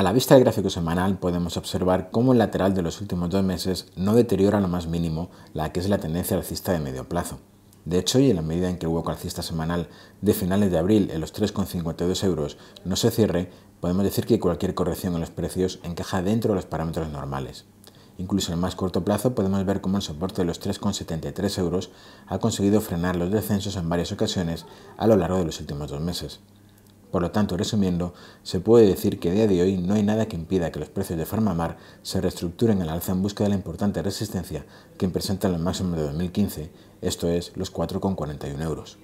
A la vista del gráfico semanal podemos observar cómo el lateral de los últimos dos meses no deteriora lo más mínimo la que es la tendencia alcista de medio plazo. De hecho, y en la medida en que el hueco alcista semanal de finales de abril en los 3,52 euros no se cierre, podemos decir que cualquier corrección en los precios encaja dentro de los parámetros normales. Incluso en el más corto plazo podemos ver cómo el soporte de los 3,73 euros ha conseguido frenar los descensos en varias ocasiones a lo largo de los últimos dos meses. Por lo tanto, resumiendo, se puede decir que a día de hoy no hay nada que impida que los precios de Farmamar se reestructuren al alza en busca de la importante resistencia que presenta el máximo de 2015, esto es, los 4,41 euros.